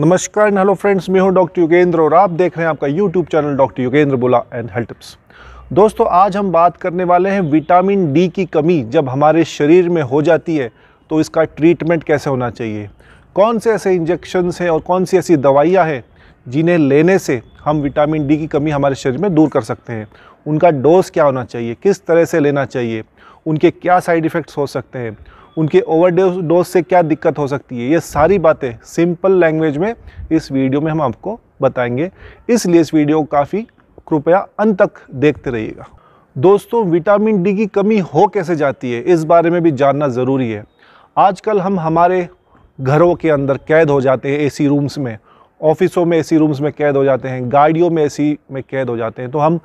नमस्कार hello friends मैं हूं डॉक्टर योगेंद्र और आप देख रहे हैं आपका यूट्यूब चैनल डॉक्टर योगेंद्र बोला एंड हेल्थ टिप्स दोस्तों आज हम बात करने वाले हैं विटामिन डी की कमी जब हमारे शरीर में हो जाती है तो इसका ट्रीटमेंट कैसे होना चाहिए कौन से ऐसे इंजेक्शन्स हैं और कौन सी ऐसी दवाइयाँ हैं जिन्हें लेने से हम विटामिन डी की कमी हमारे शरीर में दूर कर सकते हैं उनका डोज क्या होना चाहिए किस तरह से लेना चाहिए उनके क्या साइड इफ़ेक्ट्स हो सकते हैं उनके ओवर डोज से क्या दिक्कत हो सकती है ये सारी बातें सिंपल लैंग्वेज में इस वीडियो में हम आपको बताएंगे इसलिए इस वीडियो को काफ़ी कृपया अंत तक देखते रहिएगा दोस्तों विटामिन डी की कमी हो कैसे जाती है इस बारे में भी जानना ज़रूरी है आजकल हम हमारे घरों के अंदर कैद हो जाते हैं एसी रूम्स में ऑफिसों में ऐसी रूम्स में कैद हो जाते हैं गाड़ियों में ऐसी में कैद हो जाते हैं तो हम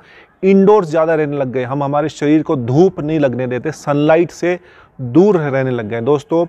इंडोर्स ज़्यादा रहने लग गए हम हमारे शरीर को धूप नहीं लगने देते सनलाइट से दूर रहने लग गए दोस्तों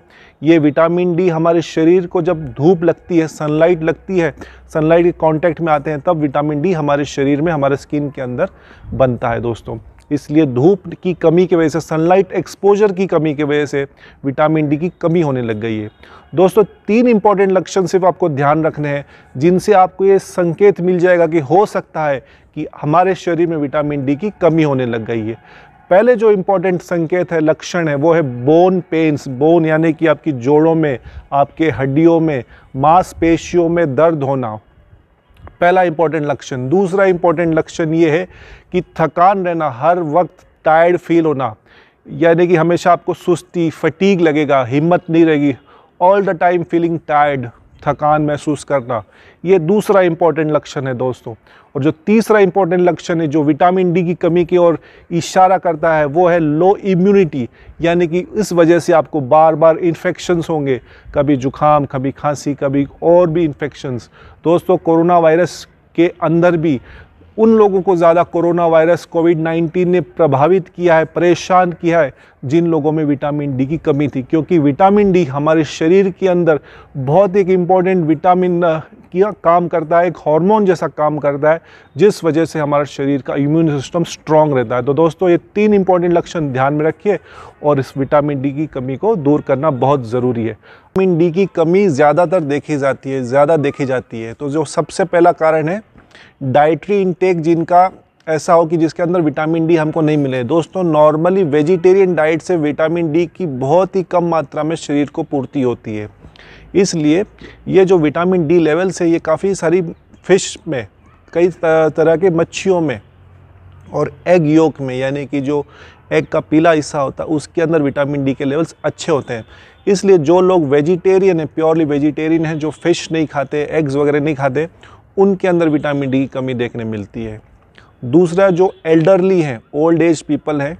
ये विटामिन डी हमारे शरीर को जब धूप लगती है सनलाइट लगती है सनलाइट के कांटेक्ट में आते हैं तब विटामिन डी हमारे शरीर में हमारे स्किन के अंदर बनता है दोस्तों इसलिए धूप की कमी की वजह से सनलाइट एक्सपोजर की कमी की वजह से विटामिन डी की कमी होने लग गई है दोस्तों तीन इंपॉर्टेंट लक्षण सिर्फ आपको ध्यान रखने हैं जिनसे आपको ये संकेत मिल जाएगा कि हो सकता है कि हमारे शरीर में विटामिन डी की कमी होने लग गई है पहले जो इम्पोर्टेंट संकेत है लक्षण है वो है बोन पेन्स बोन यानी कि आपकी जोड़ों में आपके हड्डियों में मांसपेशियों में दर्द होना पहला इंपॉर्टेंट लक्षण दूसरा इंपॉर्टेंट लक्षण ये है कि थकान रहना हर वक्त टायर्ड फील होना यानी कि हमेशा आपको सुस्ती फटीक लगेगा हिम्मत नहीं रहेगी all the time feeling tired थकान महसूस करना ये दूसरा इम्पॉर्टेंट लक्षण है दोस्तों और जो तीसरा इम्पॉर्टेंट लक्षण है जो विटामिन डी की कमी की ओर इशारा करता है वो है लो इम्यूनिटी यानी कि इस वजह से आपको बार बार इन्फेक्शंस होंगे कभी जुखाम कभी खांसी कभी और भी इन्फेक्शंस दोस्तों कोरोना वायरस के अंदर भी उन लोगों को ज़्यादा कोरोना वायरस कोविड 19 ने प्रभावित किया है परेशान किया है जिन लोगों में विटामिन डी की कमी थी क्योंकि विटामिन डी हमारे शरीर के अंदर बहुत एक इम्पॉर्टेंट विटामिन किया काम करता है एक हार्मोन जैसा काम करता है जिस वजह से हमारा शरीर का इम्यून सिस्टम स्ट्रांग रहता है तो दोस्तों ये तीन इंपॉर्टेंट लक्षण ध्यान में रखिए और इस विटामिन डी की कमी को दूर करना बहुत ज़रूरी है विटामिन डी की कमी ज़्यादातर देखी जाती है ज़्यादा देखी जाती है तो जो सबसे पहला कारण है डाइट्री इनटेक जिनका ऐसा हो कि जिसके अंदर विटामिन डी हमको नहीं मिले दोस्तों नॉर्मली वेजिटेरियन डाइट से विटामिन डी की बहुत ही कम मात्रा में शरीर को पूर्ति होती है इसलिए ये जो विटामिन डी लेवल्स है ये काफ़ी सारी फिश में कई तरह के मच्छियों में और एग योक में यानी कि जो एग का पीला हिस्सा होता है उसके अंदर विटामिन डी के लेवल्स अच्छे होते हैं इसलिए जो लोग वेजिटेरियन है प्योरली वेजिटेरियन हैं जो फिश नहीं खाते एग्स वगैरह नहीं खाते उनके अंदर विटामिन डी की कमी देखने मिलती है दूसरा जो एल्डरली हैं ओल्ड एज पीपल हैं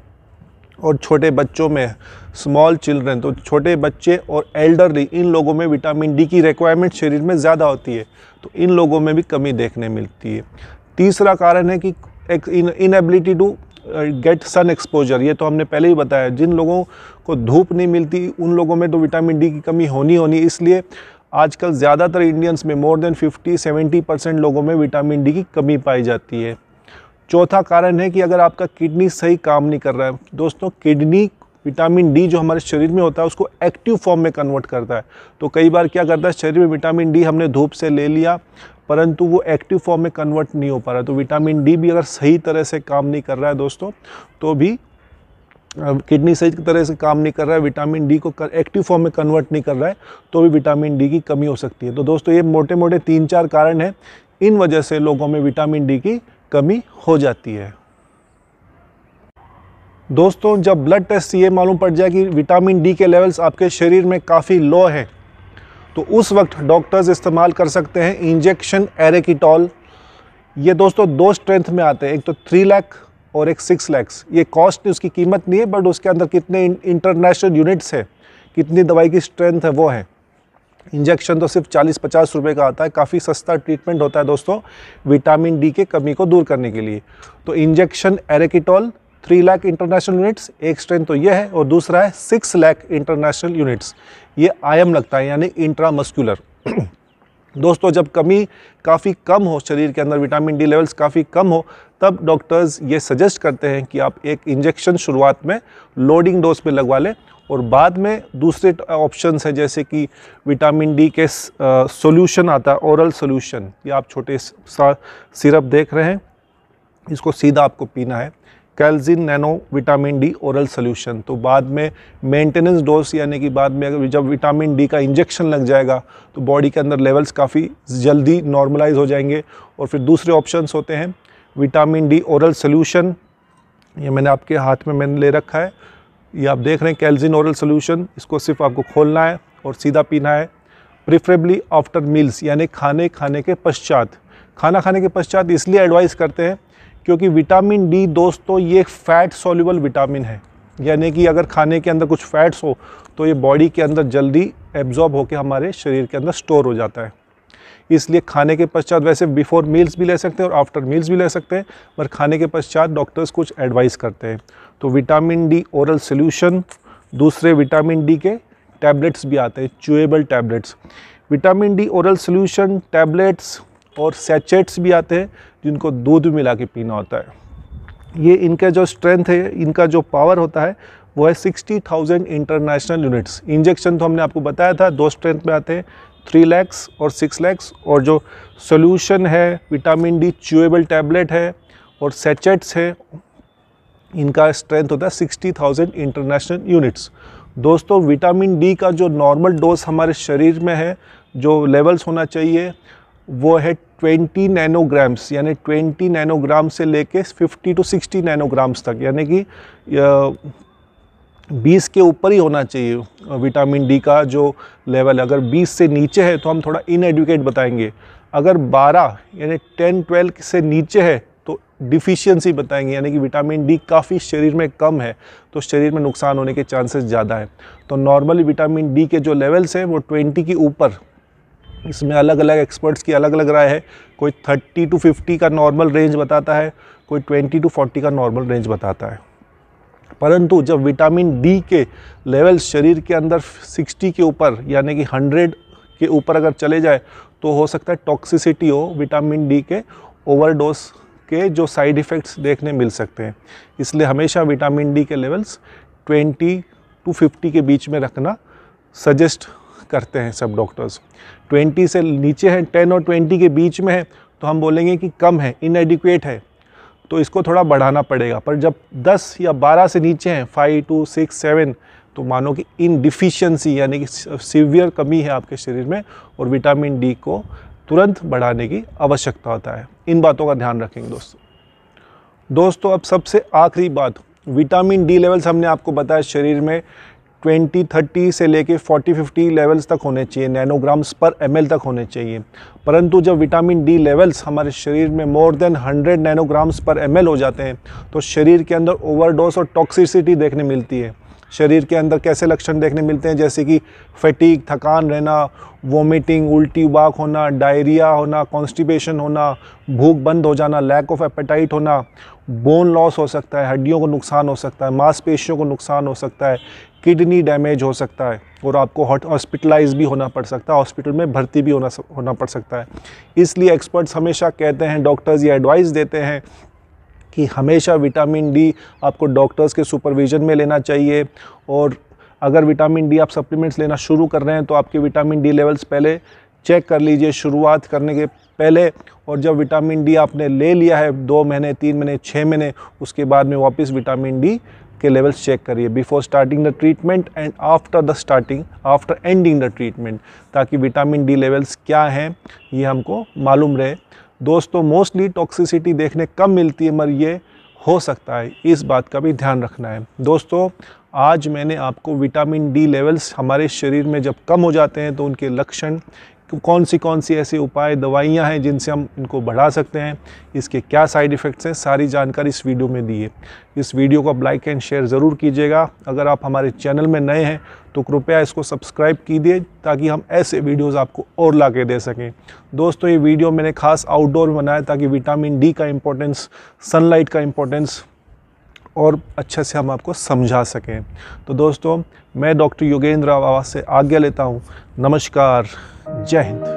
और छोटे बच्चों में स्मॉल चिल्ड्रन तो छोटे बच्चे और एल्डरली इन लोगों में विटामिन डी की रिक्वायरमेंट शरीर में ज़्यादा होती है तो इन लोगों में भी कमी देखने मिलती है तीसरा कारण है कि inability to get sun exposure ये तो हमने पहले ही बताया जिन लोगों को धूप नहीं मिलती उन लोगों में तो विटामिन डी की कमी होनी होनी इसलिए आजकल ज़्यादातर इंडियंस में मोर देन 50-70 परसेंट लोगों में विटामिन डी की कमी पाई जाती है चौथा कारण है कि अगर आपका किडनी सही काम नहीं कर रहा है दोस्तों किडनी विटामिन डी जो हमारे शरीर में होता है उसको एक्टिव फॉर्म में कन्वर्ट करता है तो कई बार क्या करता है शरीर में विटामिन डी हमने धूप से ले लिया परंतु वो एक्टिव फॉर्म में कन्वर्ट नहीं हो पा रहा तो विटामिन डी भी अगर सही तरह से काम नहीं कर रहा है दोस्तों तो भी किडनी सही तरह से काम नहीं कर रहा है विटामिन डी को कर, एक्टिव फॉर्म में कन्वर्ट नहीं कर रहा है तो भी विटामिन डी की कमी हो सकती है तो दोस्तों ये मोटे मोटे तीन चार कारण हैं इन वजह से लोगों में विटामिन डी की कमी हो जाती है दोस्तों जब ब्लड टेस्ट से ये मालूम पड़ जाए कि विटामिन डी के लेवल्स आपके शरीर में काफ़ी लो हैं तो उस वक्त डॉक्टर्स इस्तेमाल कर सकते हैं इंजेक्शन एरेकिटॉल ये दोस्तों दो स्ट्रेंथ में आते हैं एक तो थ्री लैख और एक सिक्स लैक्स ये कॉस्ट उसकी कीमत नहीं है बट उसके अंदर कितने इंटरनेशनल यूनिट्स है कितनी दवाई की स्ट्रेंथ है वो है इंजेक्शन तो सिर्फ चालीस पचास रुपए का आता है काफ़ी सस्ता ट्रीटमेंट होता है दोस्तों विटामिन डी के कमी को दूर करने के लिए तो injection Arachitol three lakh international units एक स्ट्रेंथ तो ये है और दूसरा है सिक्स लाख इंटरनेशनल यूनिट्स ये आयम लगता है यानी इंट्रामस्कुलर दोस्तों जब कमी काफ़ी कम हो शरीर के अंदर विटामिन डी लेवल्स काफ़ी कम हो तब डॉक्टर्स ये सजेस्ट करते हैं कि आप एक इंजेक्शन शुरुआत में लोडिंग डोज पे लगवा लें और बाद में दूसरे ऑप्शंस हैं जैसे कि विटामिन डी के सॉल्यूशन आता है ओरल सॉल्यूशन ये आप छोटे सिरप देख रहे हैं इसको सीधा आपको पीना है कैल्जिन nano vitamin D oral solution तो बाद में मेंटेनेंस डोज यानी कि बाद में अगर जब विटामिन डी का इंजेक्शन लग जाएगा तो बॉडी के अंदर लेवल्स काफ़ी जल्दी नॉर्मलाइज हो जाएंगे और फिर दूसरे ऑप्शंस होते हैं विटामिन डी ओरल सोल्यूशन ये मैंने आपके हाथ में मैंने ले रखा है ये आप देख रहे हैं कैल्जिन ओरल सोल्यूशन इसको सिर्फ आपको खोलना है और सीधा पीना है प्रिफरेबली आफ्टर मील्स यानी खाने खाने के पश्चात खाना खाने के पश्चात इसलिए एडवाइस करते हैं क्योंकि विटामिन डी दोस्तों ये फैट सोल्यूबल विटामिन है यानी कि अगर खाने के अंदर कुछ फैट्स हो तो ये बॉडी के अंदर जल्दी एब्जॉर्ब होकर हमारे शरीर के अंदर स्टोर हो जाता है इसलिए खाने के पश्चात वैसे बिफोर मील्स भी ले सकते हैं और आफ्टर मील्स भी ले सकते हैं पर खाने के पश्चात डॉक्टर्स कुछ एडवाइस करते हैं तो विटामिन डी ओरल सोल्यूशन दूसरे विटामिन डी के टैबलेट्स भी आते हैं chewable tablets vitamin D oral solution tablets और सैचेट्स भी आते हैं जिनको दूध मिला के पीना होता है ये इनका जो स्ट्रेंथ है इनका जो पावर होता है वो है 60,000 इंटरनेशनल यूनिट्स इंजेक्शन तो हमने आपको बताया था दो स्ट्रेंथ में आते हैं थ्री लैक्स और सिक्स लैक्स और जो सोल्यूशन है विटामिन डी च्यूएबल टैबलेट है और सेचेट्स है इनका स्ट्रेंथ होता है सिक्सटी थाउजेंड इंटरनेशनल यूनिट्स दोस्तों विटामिन डी का जो नॉर्मल डोज हमारे शरीर में है जो लेवल्स होना चाहिए वो है ट्वेंटी नैनोग्राम्स यानी ट्वेंटी नैनोग्राम से लेके फिफ्टी टू सिक्सटी नैनोग्राम्स तक यानी कि बीस के ऊपर ही होना चाहिए विटामिन डी का जो लेवल अगर बीस से नीचे है तो हम थोड़ा इनएडुकेट बताएंगे अगर बारह यानी टेन ट्वेल्व से नीचे है तो डिफिशियंसी बताएंगे यानी कि विटामिन डी काफ़ी शरीर में कम है तो शरीर में नुकसान होने के चांसेस ज़्यादा हैं तो नॉर्मली विटामिन डी के जो लेवल्स हैं वो ट्वेंटी के ऊपर इसमें अलग अलग एक्सपर्ट्स की अलग अलग राय है कोई 30 टू 50 का नॉर्मल रेंज बताता है कोई 20 टू 40 का नॉर्मल रेंज बताता है परंतु जब विटामिन डी के लेवल शरीर के अंदर 60 के ऊपर यानी कि 100 के ऊपर अगर चले जाए तो हो सकता है टॉक्सिसिटी हो विटामिन डी के ओवरडोज के जो साइड इफ़ेक्ट्स देखने मिल सकते हैं इसलिए हमेशा विटामिन डी के लेवल्स ट्वेंटी टू फिफ्टी के बीच में रखना सजेस्ट करते हैं सब डॉक्टर्स 20 से नीचे हैं 10 और 20 के बीच में है तो हम बोलेंगे कि कम है इनएडिकुएट है तो इसको थोड़ा बढ़ाना पड़ेगा पर जब 10 या 12 से नीचे हैं 5, 2, 6, 7 तो मानो कि इन यानी कि सीवियर कमी है आपके शरीर में और विटामिन डी को तुरंत बढ़ाने की आवश्यकता होता है इन बातों का ध्यान रखेंगे दोस्तों दोस्तों अब सबसे आखिरी बात विटामिन डी लेवल्स हमने आपको बताया शरीर में ट्वेंटी थर्टी से लेके फोर्टी फिफ्टी लेवल्स तक होने चाहिए नैनोग्राम्स पर एम तक होने चाहिए परंतु जब विटामिन डी लेवल्स हमारे शरीर में मोर देन हंड्रेड नैनोग्राम्स पर एम हो जाते हैं तो शरीर के अंदर ओवरडोज और टॉक्सिसिटी देखने मिलती है शरीर के अंदर कैसे लक्षण देखने मिलते हैं जैसे कि फटीक थकान रहना वोमिटिंग उल्टी उबाक होना डायरिया होना कॉन्स्टिपेशन होना भूख बंद हो जाना लैक ऑफ एपेटाइट होना बोन लॉस हो सकता है हड्डियों को नुकसान हो सकता है मांसपेशियों को नुकसान हो सकता है किडनी डैमेज हो सकता है और आपको हॉट हॉस्पिटलाइज भी होना पड़ सकता है हॉस्पिटल में भर्ती भी होना होना पड़ सकता है इसलिए एक्सपर्ट्स हमेशा कहते हैं डॉक्टर्स ये एडवाइस देते हैं कि हमेशा विटामिन डी आपको डॉक्टर्स के सुपरविज़न में लेना चाहिए और अगर विटामिन डी आप सप्लीमेंट्स लेना शुरू कर रहे हैं तो आपके विटामिन डी लेवल्स पहले चेक कर लीजिए शुरुआत करने के पहले और जब विटामिन डी आपने ले लिया है दो महीने तीन महीने छः महीने उसके बाद में वापस विटामिन डी के लेवल्स चेक करिए before starting the treatment and after the starting after ending the treatment ताकि विटामिन डी लेवल्स क्या हैं ये हमको मालूम रहे दोस्तों मोस्टली टॉक्सिसिटी देखने कम मिलती है मगर ये हो सकता है इस बात का भी ध्यान रखना है दोस्तों आज मैंने आपको विटामिन डी लेवल्स हमारे शरीर में जब कम हो जाते हैं तो उनके लक्षण कौन सी कौन सी ऐसे उपाय दवाइयाँ हैं जिनसे हम इनको बढ़ा सकते हैं इसके क्या साइड इफ़ेक्ट्स हैं सारी जानकारी इस वीडियो में दी है इस वीडियो को आप लाइक एंड शेयर ज़रूर कीजिएगा अगर आप हमारे चैनल में नए हैं तो कृपया इसको सब्सक्राइब कीजिए ताकि हम ऐसे वीडियोस आपको और ला के दे सकें दोस्तों ये वीडियो मैंने खास आउटडोर में बनाया ताकि विटामिन डी का इम्पोर्टेंस सनलाइट का इम्पोर्टेंस और अच्छे से हम आपको समझा सकें तो दोस्तों मैं डॉक्टर योगेंद्र आवास से आज्ञा लेता हूँ नमस्कार जय हिंद